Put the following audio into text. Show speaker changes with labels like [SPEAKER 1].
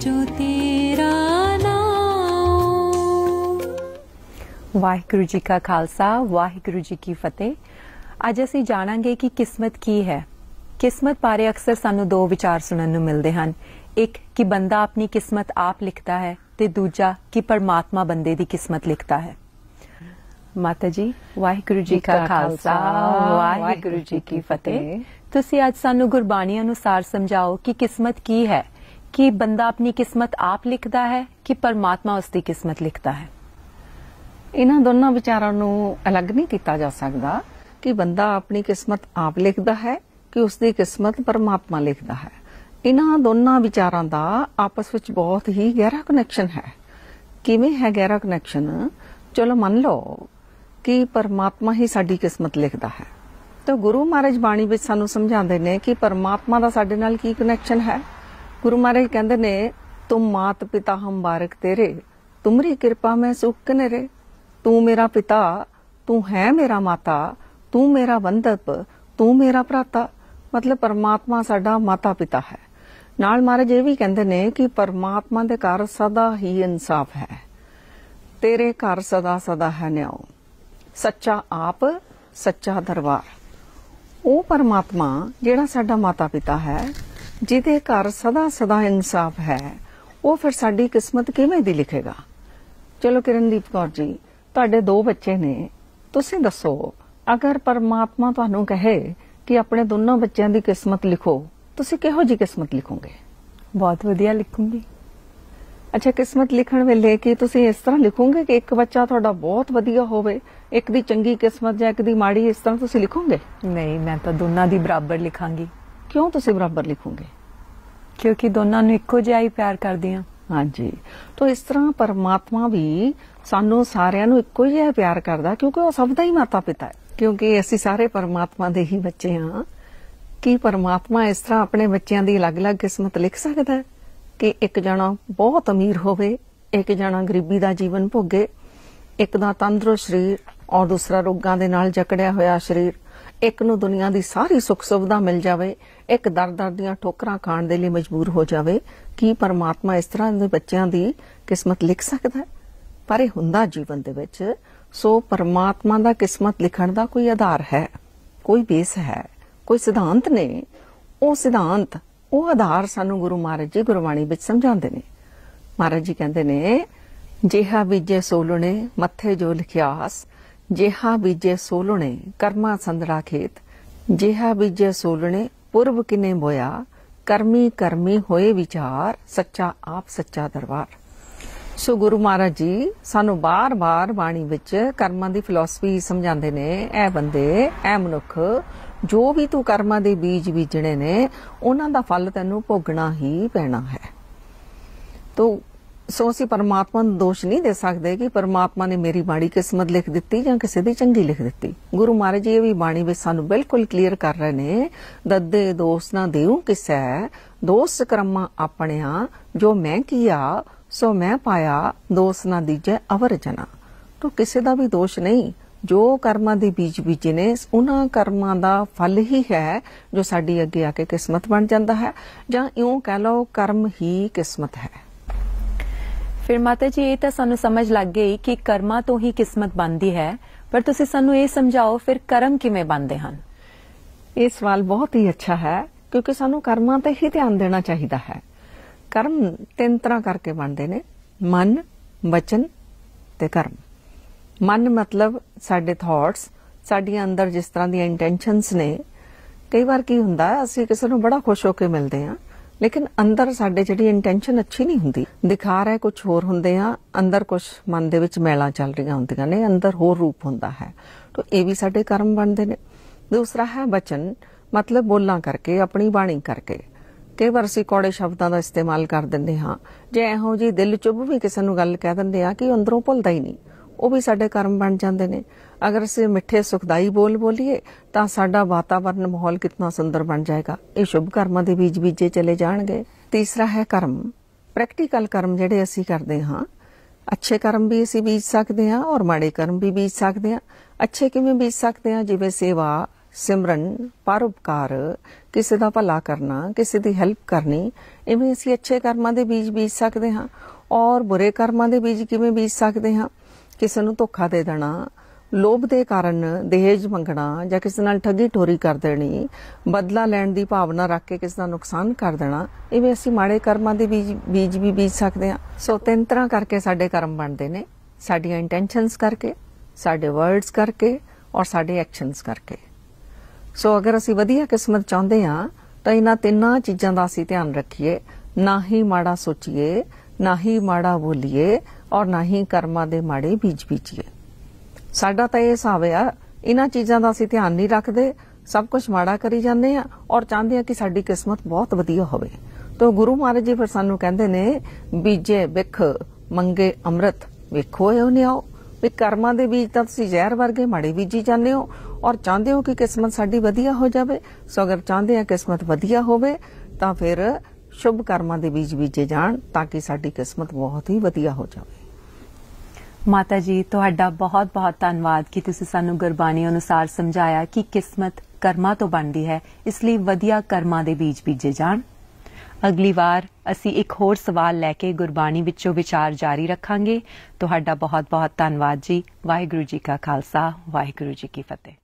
[SPEAKER 1] ਜੋ ਤੇਰਾ ਨਾਮ ਵਾਹਿਗੁਰੂ ਜੀ ਕਾ ਖਾਲਸਾ ਵਾਹਿਗੁਰੂ ਜੀ ਕੀ ਫਤਿਹ ਅੱਜ ਅਸੀਂ ਜਾਣਾਂਗੇ ਕਿ ਕਿਸਮਤ ਕੀ ਹੈ ਕਿਸਮਤ ਬਾਰੇ ਅਕਸਰ ਸਾਨੂੰ ਦੋ ਵਿਚਾਰ ਸੁਣਨ ਨੂੰ ਮਿਲਦੇ ਹਨ ਇੱਕ ਕਿ ਬੰਦਾ ਆਪਣੀ ਕਿਸਮਤ ਆਪ ਲਿਖਦਾ ਹੈ ਤੇ ਦੂਜਾ ਕਿ ਪਰਮਾਤਮਾ ਬੰਦੇ ਦੀ ਕਿਸਮਤ ਲਿਖਦਾ ਹੈ ਮਾਤਾ ਜੀ ਵਾਹਿਗੁਰੂ ਜੀ ਕਾ ਖਾਲਸਾ ਵਾਹਿਗੁਰੂ ਜੀ ਕੀ ਫਤਿਹ ਤੁਸੀਂ ਅੱਜ ਸਾਨੂੰ ਗੁਰਬਾਣੀ ਅਨੁਸਾਰ ਸਮਝਾਓ ਕਿ ਕਿਸਮਤ ਕੀ ਹੈ ਕਿ ਬੰਦਾ ਆਪਣੀ ਕਿਸਮਤ ਆਪ ਲਿਖਦਾ ਹੈ ਕਿ ਪਰਮਾਤਮਾ ਉਸ ਦੀ ਕਿਸਮਤ ਲਿਖਦਾ ਹੈ
[SPEAKER 2] ਇਹਨਾਂ ਦੋਨਾਂ ਵਿਚਾਰਾਂ ਨੂੰ ਅਲੱਗ ਨਹੀਂ ਕੀਤਾ ਜਾ ਸਕਦਾ ਕਿ ਬੰਦਾ ਆਪਣੀ ਕਿਸਮਤ ਆਪ ਲਿਖਦਾ ਹੈ ਕਿ ਉਸ ਦੀ ਕਿਸਮਤ ਪਰਮਾਤਮਾ ਲਿਖਦਾ ਹੈ ਇਹਨਾਂ ਦੋਨਾਂ ਵਿਚਾਰਾਂ ਦਾ ਆਪਸ ਵਿੱਚ ਬਹੁਤ ਹੀ ਗਹਿਰਾ ਕਨੈਕਸ਼ਨ ਹੈ ਕਿਵੇਂ ਹੈ ਗਹਿਰਾ ਕਨੈਕਸ਼ਨ ਚਲੋ ਮੰਨ ਲਓ ਕਿ ਪਰਮਾਤਮਾ ਹੀ ਸਾਡੀ ਕਿਸਮਤ ਲਿਖਦਾ ਹੈ ਤਾਂ ਗੁਰੂ ਮਹਾਰਾਜ ਬਾਣੀ ਵਿੱਚ ਸਾਨੂੰ ਸਮਝਾਉਂਦੇ ਨੇ ਕਿ ਪਰਮਾਤਮਾ ਦਾ ਸਾਡੇ ਨਾਲ ਕੀ ਕਨੈਕਸ਼ਨ ਹੈ ਗੁਰੂ ਮਹਾਰਾਜ ਕਹਿੰਦੇ ਨੇ ਤੂੰ ਮਾਤ ਪਿਤਾ ਹਮ ਬਾਰਕ ਤੇਰੇ ਤੁਮਰੀ ਕਿਰਪਾ ਮੈਂ ਸੁਖ ਰੇ ਤੂੰ ਮੇਰਾ ਪਿਤਾ ਤੂੰ ਹੈ ਮੇਰਾ ਮਾਤਾ ਤੂੰ ਮੇਰਾ ਬੰਦਪ ਤੂੰ ਮੇਰਾ ਭਰਾਤਾ ਮਤਲਬ ਪਰਮਾਤਮਾ ਸਾਡਾ ਮਾਤਾ ਪਿਤਾ ਹੈ ਨਾਲ ਮਹਾਰਾਜ ਇਹ ਵੀ ਕਹਿੰਦੇ ਨੇ ਕਿ ਪਰਮਾਤਮਾ ਦੇ ਘਰ ਸਦਾ ਹੀ ਇਨਸਾਫ ਹੈ ਤੇਰੇ ਘਰ ਸਦਾ ਸਦਾ ਹੈ ਨਿਆਉ ਸੱਚਾ ਆਪ ਸੱਚਾ ਦਰਬਾਰ ਉਹ ਪਰਮਾਤਮਾ ਜਿਹੜਾ ਸਾਡਾ ਮਾਤਾ ਪਿਤਾ ਹੈ ਜਿਹਦੇ ਘਰ ਸਦਾ ਸਦਾ ਇਨਸਾਫ ਹੈ ਉਹ ਫਿਰ ਸਾਡੀ ਕਿਸਮਤ ਕਿਵੇਂ ਦੀ ਲਿਖੇਗਾ ਚਲੋ ਕਿਰਨਦੀਪ ਕੌਰ ਜੀ ਤੁਹਾਡੇ ਦੋ ਬੱਚੇ ਨੇ ਤੁਸੀਂ ਦੱਸੋ ਅਗਰ ਪਰਮਾਤਮਾ ਤੁਹਾਨੂੰ ਕਹੇ ਕਿ ਆਪਣੇ ਦੋਨੋਂ ਬੱਚਿਆਂ ਦੀ ਕਿਸਮਤ ਲਿਖੋ ਤੁਸੀਂ ਕਿਹੋ ਜੀ ਕਿਸਮਤ ਲਿਖੋਗੇ ਬਹੁਤ ਵਧੀਆ ਲਿਖੂੰਗੀ ਅੱਛਾ ਕਿਸਮਤ ਲਿਖਣ ਵੇਲੇ ਕਿ ਤੁਸੀਂ ਇਸ ਤਰ੍ਹਾਂ ਲਿਖੋਗੇ ਕਿ ਇੱਕ ਬੱਚਾ ਤੁਹਾਡਾ ਬਹੁਤ ਵਧੀਆ ਹੋਵੇ ਇੱਕ ਦੀ ਚੰਗੀ ਕਿਸਮਤ ਜਾਂ ਇੱਕ ਦੀ ਮਾੜੀ ਇਸ ਤਰ੍ਹਾਂ ਤੁਸੀਂ ਲਿਖੋਗੇ ਨਹੀਂ ਮੈਂ ਤਾਂ ਦੋਨਾਂ ਦੀ ਬਰਾਬਰ ਲਿਖਾਂਗੀ ਕਿਉਂ ਤੁਸੀਂ ਬਰਾਬਰ ਲਿਖੋਗੇ ਕਿਉਂਕਿ ਦੋਨਾਂ ਨੂੰ ਇੱਕੋ ਜਿਹਾ ਹੀ ਪਿਆਰ ਕਰਦੇ ਆ ਹਾਂਜੀ ਤੋਂ ਇਸ ਤਰ੍ਹਾਂ ਪਰਮਾਤਮਾ ਵੀ ਸਾਨੂੰ ਸਾਰਿਆਂ ਨੂੰ ਇੱਕੋ ਜਿਹਾ ਪਿਆਰ ਕਰਦਾ ਕਿਉਂਕਿ ਉਹ ਸਭ ਦਾ ਹੀ ਮਾਤਾ ਪਿਤਾ ਹੈ ਕਿਉਂਕਿ ਅਸੀਂ ਸਾਰੇ ਪਰਮਾਤਮਾ ਦੇ ਹੀ ਬੱਚੇ ਹਾਂ ਕੀ ਪਰਮਾਤਮਾ ਇਸ ਤਰ੍ਹਾਂ ਆਪਣੇ ਬੱਚਿਆਂ ਦੀ ਅਲੱਗ-ਅਲੱਗ ਕਿਸਮਤ ਲਿਖ ਸਕਦਾ ਹੈ ਕਿ ਇੱਕ ਜਣਾ ਬਹੁਤ ਅਮੀਰ ਹੋਵੇ ਇੱਕ ਜਣਾ ਗਰੀਬੀ ਦਾ ਜੀਵਨ ਭੋਗੇ ਇੱਕ ਦਾ ਤੰਦਰੁਸਤ ਸਰੀਰ ਔਰ ਦੂਸਰਾ ਰੋਗਾਂ ਦੇ ਨਾਲ ਜਕੜਿਆ ਹੋਇਆ ਸਰੀਰ ਇੱਕ ਨੂੰ ਦੁਨੀਆ ਦੀ ਸਾਰੀ ਸੁੱਖ ਸੁਵਿਧਾ ਮਿਲ ਜਾਵੇ ਇੱਕ ਦਰ-ਦਰ ਦੀਆਂ ਠੋਕਰਾਂ ਖਾਣ ਦੇ ਲਈ ਮਜਬੂਰ ਹੋ ਜਾਵੇ ਕੀ ਪਰਮਾਤਮਾ ਇਸ ਤਰ੍ਹਾਂ ਦੇ ਬੱਚਿਆਂ ਦੀ ਕਿਸਮਤ ਲਿਖ ਸਕਦਾ ਹੈ ਪਰ ਇਹ ਹੁੰਦਾ ਜੀਵਨ ਦੇ ਵਿੱਚ ਸੋ ਪਰਮਾਤਮਾ ਦਾ ਕਿਸਮਤ ਲਿਖਣ ਦਾ ਕੋਈ ਆਧਾਰ ਹੈ ਕੋਈ ਬੇਸ ਹੈ ਕੋਈ ਸਿਧਾਂਤ ਨੇ ਉਹ ਸਿਧਾਂਤ ਉਹ ਆਧਾਰ ਸਾਨੂੰ ਗੁਰੂ ਮਹਾਰਾਜ ਜੀ ਗੁਰਬਾਣੀ ਵਿੱਚ ਸਮਝਾਉਂਦੇ ਨੇ ਮਹਾਰਾਜ ਜੀ ਕਹਿੰਦੇ ਨੇ ਜਿਹਾ ਬੀਜੇ ਸੋਲਣੇ ਮੱਥੇ ਜੋ ਲਿਖਿਆਸ जेहा ਬੀਜੇ ਸੋਲਣੇ ਕਰਮਾ संदड़ा ਖੇਤ जेहा ਬੀਜੇ ਸੋਲਣੇ ਪੁਰਬ ਕਿਨੇ ਬੋਇਆ ਕਰਮੀ ਕਰਮੀ ਹੋਏ ਵਿਚਾਰ ਸੱਚਾ ਆਪ ਸੱਚਾ ਦਰਬਾਰ ਸੋ ਗੁਰੂ ਮਹਾਰਾਜ ਜੀ ਸਾਨੂੰ ਬਾਰ-ਬਾਰ ਬਾਣੀ ਵਿੱਚ ਕਰਮਾਂ ਦੀ ਫਿਲਾਸਫੀ ਸਮਝਾਉਂਦੇ ਨੇ ਐ ਬੰਦੇ ਐ ਮਨੁੱਖ ਜੋ ਵੀ ਤੂੰ ਕਰਮਾਂ ਦੇ ਬੀਜ ਬੀਜਣੇ ਨੇ ਉਹਨਾਂ ਦਾ ਫਲ ਤੈਨੂੰ ਭੋਗਣਾ ਹੀ ਪੈਣਾ ਹੈ ਤੋ ਸੋ ਅਸੀਂ ਪਰਮਾਤਮਾ ਨੂੰ ਦੋਸ਼ ਨਹੀਂ ਦੇ ਸਕਦੇ ਕਿ ਪਰਮਾਤਮਾ ਨੇ ਮੇਰੀ ਬਾਣੀ ਕਿਸਮਤ ਲਿਖ ਦਿੱਤੀ ਜਾਂ ਕਿਸੇ ਦੀ ਚੰਗੀ ਲਿਖ ਦਿੱਤੀ ਗੁਰੂ ਮਹਾਰਾਜ ਜੀ ਇਹ ਵੀ ਬਾਣੀ ਵਿੱਚ ਸਾਨੂੰ ਬਿਲਕੁਲ ਕਲੀਅਰ ਕਰ ਰਹੇ ਨੇ ਦੱਦੇ ਦੋਸ ਨਾ ਦੇਉ ਕਿਸੈ ਦੋਸ ਕਰਮਾ ਆਪਣਿਆ ਜੋ ਮੈਂ ਕੀਆ ਸੋ ਮੈਂ ਪਾਇਆ ਦੋਸ ਨਾ ਦੀਜੈ ਅਵਰ ਜਨਾ ਤੋ ਕਿਸੇ ਦਾ ਵੀ ਦੋਸ਼ ਨਹੀਂ ਜੋ ਕਰਮਾਂ ਦੇ ਬੀਜ ਬੀਜੇ ਨੇ ਉਹਨਾਂ ਕਰਮਾਂ ਦਾ ਫਲ ਹੀ ਹੈ ਜੋ ਸਾਡੀ ਅੱਗੇ ਆ ਕੇ ਕਿਸਮਤ ਬਣ ਜਾਂਦਾ ਹੈ ਜਾਂ ਇਉਂ ਕਹਿ ਲਓ ਕਰਮ ਹੀ ਕਿਸਮਤ ਹੈ
[SPEAKER 1] ਫਿਰ ਮਾਤਾ ਜੀ ਇਹ ਤਾਂ ਸਾਨੂੰ ਸਮਝ ਲੱਗ ਗਈ ਕਿ ਕਰਮਾਂ ਤੋਂ ਹੀ ਕਿਸਮਤ ਬਣਦੀ ਹੈ ਪਰ ਤੁਸੀਂ ਸਾਨੂੰ ਇਹ ਸਮਝਾਓ ਫਿਰ ਕਰਮ ਕਿਵੇਂ ਬਣਦੇ ਹਨ
[SPEAKER 2] ਇਹ ਸਵਾਲ ਬਹੁਤ ਹੀ ਅੱਛਾ ਹੈ ਕਿਉਂਕਿ ਸਾਨੂੰ ਕਰਮਾਂ ਤੇ ਹੀ ਧਿਆਨ ਦੇਣਾ ਚਾਹੀਦਾ ਹੈ ਕਰਮ ਤਿੰਨ ਤਰ੍ਹਾਂ ਕਰਕੇ ਬਣਦੇ ਨੇ ਮਨ ਵਚਨ ਤੇ ਕਰਮ ਮਨ ਮਤਲਬ ਸਾਡੇ ਥਾਟਸ ਸਾਡੀਆਂ ਅੰਦਰ ਜਿਸ ਤਰ੍ਹਾਂ ਦੀਆਂ ਇੰਟੈਂਸ਼ਨਸ ਨੇ ਕਈ ਵਾਰ ਕੀ ਹੁੰਦਾ ਅਸੀਂ ਕਿਸੇ ਨੂੰ ਬੜਾ ਖੁਸ਼ ਹੋ ਕੇ ਮਿਲਦੇ ਹਾਂ ਲੇਕਿਨ ਅੰਦਰ ਸਾਡੇ ਜਿਹੜੀ ਇੰਟੈਂਸ਼ਨ ਅੱਛੀ ਨਹੀਂ ਹੁੰਦੀ ਦਿਖਾ ਰਿਹਾ ਕੁਝ ਹੋਰ ਹੁੰਦੇ ਆ ਅੰਦਰ ਕੁਝ ਮਨ ਦੇ ਵਿੱਚ ਮੈਲਾਂ ਚੱਲ ਰਹੀਆਂ ਹੁੰਦੀਆਂ ਨੇ ਅੰਦਰ ਹੋਰ ਰੂਪ ਹੁੰਦਾ ਹੈ ਤਾਂ ਇਹ ਵੀ ਸਾਡੇ ਕਰਮ ਬਣਦੇ ਨੇ ਦੂਸਰਾ ਹੈ ਬਚਨ ਮਤਲਬ ਬੋਲਾਂ ਕਰਕੇ ਆਪਣੀ ਬਾਣੀ ਕਰਕੇ ਕਈ ਵਾਰ ਅਸੀਂ ਕੋੜੇ ਸ਼ਬਦਾਂ ਦਾ ਇਸਤੇਮਾਲ ਕਰ ਦਿੰਦੇ ਹਾਂ ਜੇ ਇਹੋ ਜੀ ਦਿਲ ਚੁੱਭ ਵੀ ਕਿਸੇ ਨੂੰ ਗੱਲ ਕਹਿ ਦਿੰਦੇ ਆ ਕਿ ਅੰਦਰੋਂ ਭੁੱਲਦਾ ਹੀ ਨਹੀਂ वह भी साढ़े कर्म बन जाते हैं अगर असं मिठे सुखदाई बोल बोलीए तो साढ़ा वातावरण माहौल कितना सुंदर बन जाएगा यह शुभ कर्मा के बीज बीजे चले जाएंगे तीसरा है कर्म प्रैक्टिकल कर्म जोड़े असी करते हाँ अच्छे कर्म भी असं बीज सकते हैं और माड़े कर्म भी बीज सकते हैं अच्छे किमें बीज सकते हैं जिमें सेवा सिमरन पर उपकार किसी का भला करना किसी की हैल्प करनी इवें अच्छे कर्मा के बीज बीज सकते हाँ और बुरे कर्मा के बीज किमें बीज सकते हाँ ਕਿਸੇ ਨੂੰ ਧੋਖਾ ਦੇ ਦੇਣਾ ਲੋਭ ਦੇ ਕਾਰਨ ਦਹੇਜ ਮੰਗਣਾ ਜਾਂ ਕਿਸੇ ਨਾਲ ਠੱਗੀ ਠੋਰੀ ਕਰ ਦੇਣੀ ਬਦਲਾ ਲੈਣ ਦੀ ਭਾਵਨਾ ਰੱਖ ਕੇ ਕਿਸੇ ਦਾ ਨੁਕਸਾਨ ਕਰ ਦੇਣਾ ਇਵੇਂ ਅਸੀਂ ਮਾੜੇ ਕਰਮਾਂ ਦੇ ਬੀਜ ਬੀਜ ਵੀ ਬੀਜ ਸਕਦੇ ਹਾਂ ਸੋ ਤਿੰਨ ਤਰ੍ਹਾਂ ਕਰਕੇ ਸਾਡੇ ਕਰਮ ਬਣਦੇ ਨੇ ਸਾਡੀਆਂ ਇੰਟੈਂਸ਼ਨਸ ਕਰਕੇ ਸਾਡੇ ਵਰਡਸ ਕਰਕੇ ਔਰ ਸਾਡੇ ਐਕਸ਼ਨਸ ਕਰਕੇ ਸੋ ਅਗਰ ਅਸੀਂ ਵਧੀਆ ਕਿਸਮਤ ਚਾਹੁੰਦੇ ਹਾਂ ਤਾਂ ਇਹਨਾਂ ਤਿੰਨਾਂ ਚੀਜ਼ਾਂ ਦਾ ਅਸੀਂ ਧਿਆਨ ਰੱਖੀਏ ਨਾ ਹੀ ਮਾੜਾ ਸੋਚੀਏ ਨਾ ਹੀ ਮਾੜਾ ਬੋਲੀਏ ਔਰ ਨਾ ਹੀ ਕਰਮਾਂ ਦੇ ਮਾੜੇ ਬੀਜ ਬੀਜੀਏ ਸਾਡਾ ਤਾਂ ਇਹ ਹਿਸਾਬ ਆ ਇਹਨਾਂ ਚੀਜ਼ਾਂ ਦਾ ਅਸੀਂ ਧਿਆਨ ਨਹੀਂ ਰੱਖਦੇ ਸਭ ਕੁਝ ਮਾੜਾ ਕਰੀ ਜਾਂਦੇ ਆ ਔਰ ਚਾਹੁੰਦੇ ਆ ਕਿ ਸਾਡੀ ਕਿਸਮਤ ਬਹੁਤ ਵਧੀਆ ਹੋਵੇ ਤੋ ਗੁਰੂ ਮਹਾਰਾਜ ਜੀ ਫਿਰ ਸਾਨੂੰ ਕਹਿੰਦੇ ਨੇ ਬੀਜੇ ਵਿਖ ਮੰਗੇ ਅੰਮ੍ਰਿਤ ਵੇਖੋ ਇਹੋ ਆਓ ਵੀ ਕਰਮਾਂ ਦੇ ਬੀਜ ਤਾਂ ਤੁਸੀਂ ਜ਼ਹਿਰ ਵਰਗੇ ਮਾੜੇ ਬੀਜੀ ਜਾਂਦੇ ਹੋ ਔਰ ਚਾਹੁੰਦੇ ਹੋ ਕਿ ਕਿਸਮਤ ਸਾਡੀ ਵਧੀਆ ਹੋ ਜਾਵੇ ਸੋ ਅਗਰ ਚਾਹੁੰਦੇ ਆ ਕਿਸਮਤ ਵਧੀਆ ਹੋਵੇ ਤਾਂ ਫਿਰ ਸ਼ੁਭ ਕਰਮਾਂ ਦੇ ਬੀਜ ਬੀਜੇ ਜਾਣ ਤਾਂ ਕਿ ਸਾਡੀ ਕਿਸਮਤ ਬਹੁਤ ਹੀ ਵਧੀਆ ਹੋ ਜਾਵੇ ਮਾਤਾ ਜੀ
[SPEAKER 1] ਤੁਹਾਡਾ ਬਹੁਤ-ਬਹੁਤ ਧੰਨਵਾਦ ਕਿ ਤੁਸੀਂ ਸਾਨੂੰ ਗੁਰਬਾਣੀ ਅਨੁਸਾਰ ਸਮਝਾਇਆ ਕਿ ਕਿਸਮਤ ਕਰਮਾਂ ਤੋਂ ਬਣਦੀ ਹੈ ਇਸ ਲਈ ਵਧੀਆ ਕਰਮਾਂ ਦੇ ਬੀਜ ਬੀਜੇ ਜਾਣ ਅਗਲੀ ਵਾਰ ਅਸੀਂ ਇੱਕ ਹੋਰ ਸਵਾਲ ਲੈ ਕੇ ਗੁਰਬਾਣੀ ਵਿੱਚੋਂ ਵਿਚਾਰ ਜਾਰੀ ਰੱਖਾਂਗੇ ਤੁਹਾਡਾ ਬਹੁਤ-ਬਹੁਤ ਧੰਨਵਾਦ ਜੀ ਵਾਹਿਗੁਰੂ ਜੀ ਕਾ ਖਾਲਸਾ ਵਾਹਿਗੁਰੂ ਜੀ ਕੀ ਫਤਿਹ